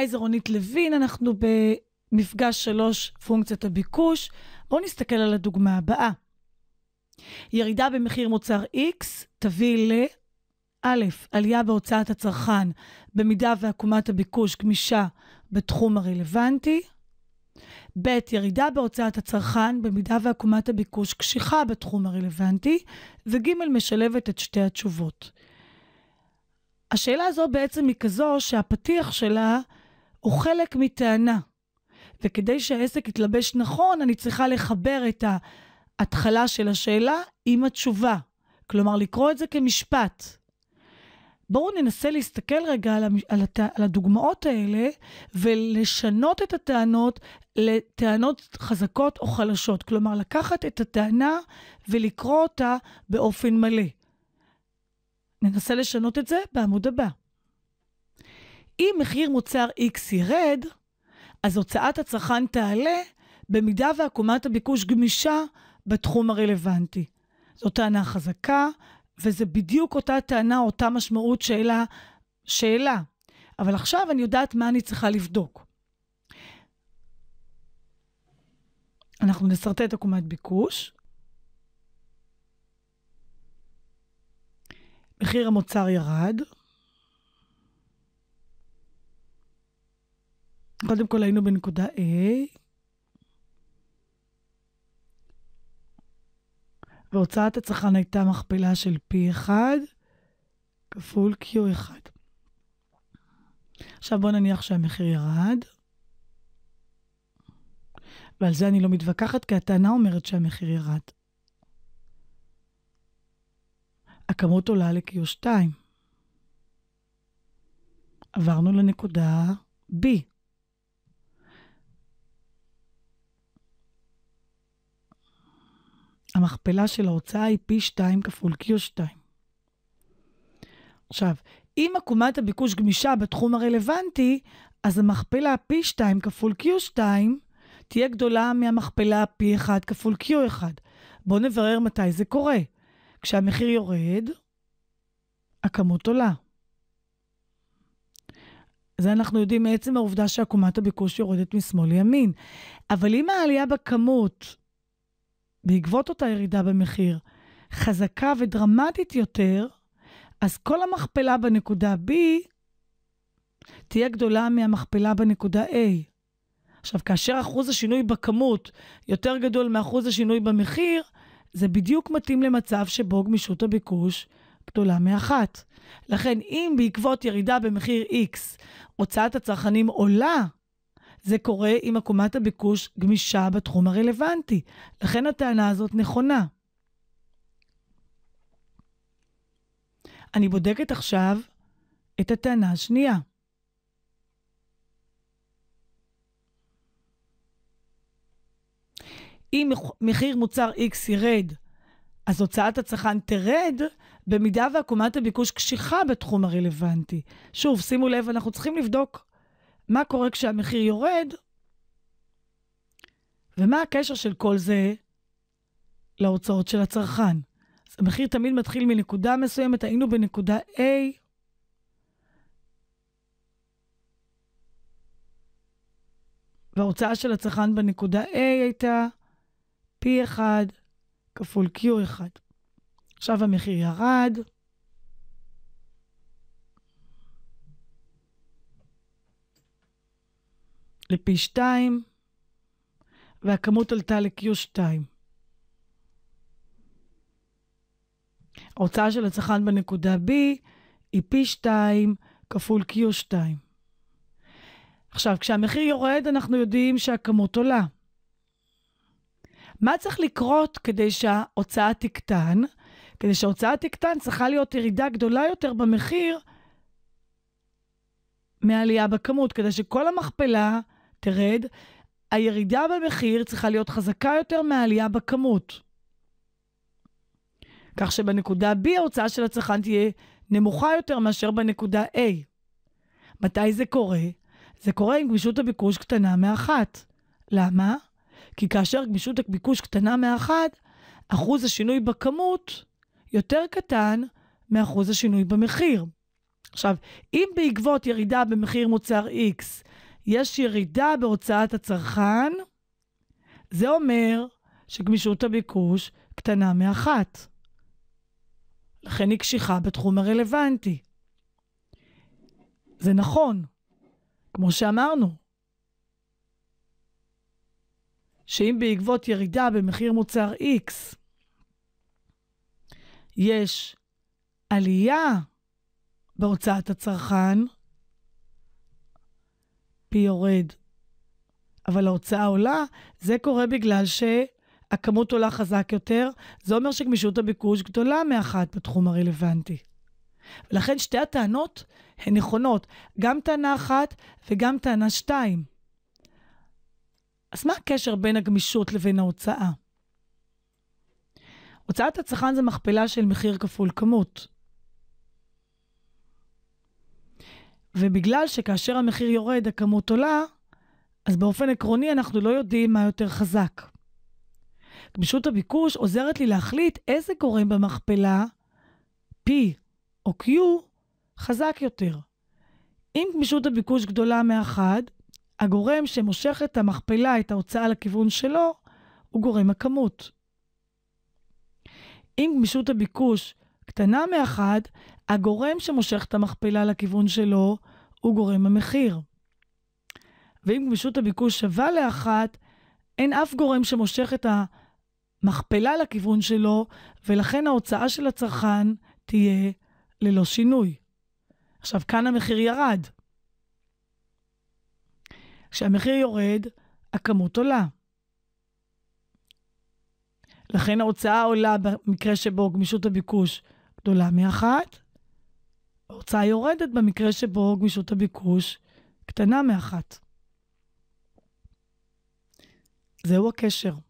היי, רונית לוין, אנחנו במפגש שלוש, פונקציית הביקוש. בואו נסתכל על הדוגמה הבאה. ירידה במחיר מוצר X תביא ל... א', עלייה בהוצאת הצרכן במידה ועקומת הביקוש גמישה בתחום הרלוונטי, ב', ירידה בהוצאת הצרכן במידה ועקומת הביקוש קשיחה בתחום הרלוונטי, וג', משלבת את שתי התשובות. השאלה הזו בעצם היא כזו שהפתיח שלה הוא חלק מטענה. וכדי שהעסק יתלבש נכון, אני צריכה לחבר את ההתחלה של השאלה עם התשובה. כלומר, לקרוא את זה כמשפט. בואו ננסה להסתכל רגע על, המש... על, הת... על הדוגמאות האלה ולשנות את הטענות לטענות חזקות או חלשות. כלומר, לקחת את הטענה ולקרוא אותה באופן מלא. ננסה לשנות את זה בעמוד הבא. אם מחיר מוצר X ירד, אז הוצאת הצרכן תעלה במידה ועקומת הביקוש גמישה בתחום הרלוונטי. זו טענה חזקה, וזה בדיוק אותה טענה, אותה משמעות שאלה, שאלה. אבל עכשיו אני יודעת מה אני צריכה לבדוק. אנחנו נשרטט עקומת ביקוש. מחיר המוצר ירד, קודם כל היינו בנקודה A. והוצאת הצרכן הייתה מכפלה של P1 כפול Q1. עכשיו בואו נניח שהמחיר ירד, ועל זה אני לא מתווכחת, כי הטענה אומרת שהמחיר ירד. הכמות עולה ל-Q2. עברנו לנקודה B. המכפלה של ההוצאה היא פי 2 כפול Q2. עכשיו, אם עקומת הביקוש גמישה בתחום הרלוונטי, אז המכפלה פי 2 כפול Q2 תהיה גדולה מהמכפלה פי 1 כפול Q1. בואו נברר מתי זה קורה. כשהמחיר יורד, הכמות עולה. זה אנחנו יודעים מעצם העובדה שעקומת הביקוש יורדת משמאל לימין. אבל אם העלייה בכמות בעקבות אותה ירידה במחיר חזקה ודרמטית יותר, אז כל המכפלה בנקודה B תהיה גדולה מהמכפלה בנקודה A. עכשיו, כאשר אחוז השינוי בכמות יותר גדול מאחוז השינוי במחיר, זה בדיוק מתאים למצב שבו גמישות הביקוש גדולה מאחת. לכן, אם בעקבות ירידה במחיר X הוצאת הצרכנים עולה זה קורה אם עקומת הביקוש גמישה בתחום הרלוונטי. לכן הטענה הזאת נכונה. אני בודקת עכשיו את הטענה השנייה. אם מחיר מוצר X ירד, אז הוצאת הצרכן תרד במידה ועקומת הביקוש קשיחה בתחום הרלוונטי. שוב, שימו לב, אנחנו צריכים לבדוק מה קורה כשהמחיר יורד, ומה הקשר של כל זה להוצאות של הצרכן. אז המחיר תמיד מתחיל מנקודה מסוימת, היינו בנקודה A, וההוצאה של הצרכן בנקודה A הייתה P1 כפול Q1. עכשיו המחיר ירד, לפי 2, והכמות עלתה ל-Q2. ההוצאה של הצרכן בנקודה B היא פי 2 כפול Q2. עכשיו, כשהמחיר יורד, אנחנו יודעים שהכמות עולה. מה צריך לקרות כדי שההוצאה תקטן? כדי שההוצאה תקטן צריכה להיות ירידה גדולה יותר במחיר מהעלייה בכמות, כדי שכל המכפלה תרד, הירידה במחיר צריכה להיות חזקה יותר מהעלייה בכמות. כך שבנקודה B ההוצאה של הצרכן תהיה נמוכה יותר מאשר בנקודה A. מתי זה קורה? זה קורה אם גמישות הביקוש קטנה מאחת. למה? כי כאשר גמישות הביקוש קטנה מאחת, אחוז השינוי בכמות יותר קטן מאחוז השינוי במחיר. עכשיו, אם בעקבות ירידה במחיר מוצר X יש ירידה בהוצאת הצרכן, זה אומר שגמישות הביקוש קטנה מאחת. לכן היא קשיחה בתחום הרלוונטי. זה נכון, כמו שאמרנו, שאם בעקבות ירידה במחיר מוצר X יש עלייה בהוצאת הצרכן, P יורד, אבל ההוצאה עולה, זה קורה בגלל שהכמות עולה חזק יותר. זה אומר שגמישות הביקוש גדולה מאחת בתחום הרלוונטי. ולכן שתי הטענות הן נכונות, גם טענה אחת וגם טענה שתיים. אז מה הקשר בין הגמישות לבין ההוצאה? הוצאת הצרכן זה מכפלה של מחיר כפול כמות. ובגלל שכאשר המחיר יורד, הכמות עולה, אז באופן עקרוני אנחנו לא יודעים מה יותר חזק. גמישות הביקוש עוזרת לי להחליט איזה גורם במכפלה, P או Q, חזק יותר. אם גמישות הביקוש גדולה מאחד, הגורם שמושך את המכפלה, את ההוצאה לכיוון שלו, הוא גורם הכמות. אם גמישות הביקוש קטנה מאחד, הגורם שמושך את המכפלה לכיוון שלו הוא גורם המחיר. ואם גמישות הביקוש שווה לאחת, אין אף גורם שמושך את המכפלה לכיוון שלו, ולכן ההוצאה של הצרכן תהיה ללא שינוי. עכשיו, כאן המחיר ירד. כשהמחיר יורד, הכמות עולה. לכן ההוצאה עולה במקרה שבו גמישות הביקוש גדולה מאחת, ההוצאה יורדת במקרה שבו גמישות הביקוש קטנה מאחת. זהו הקשר.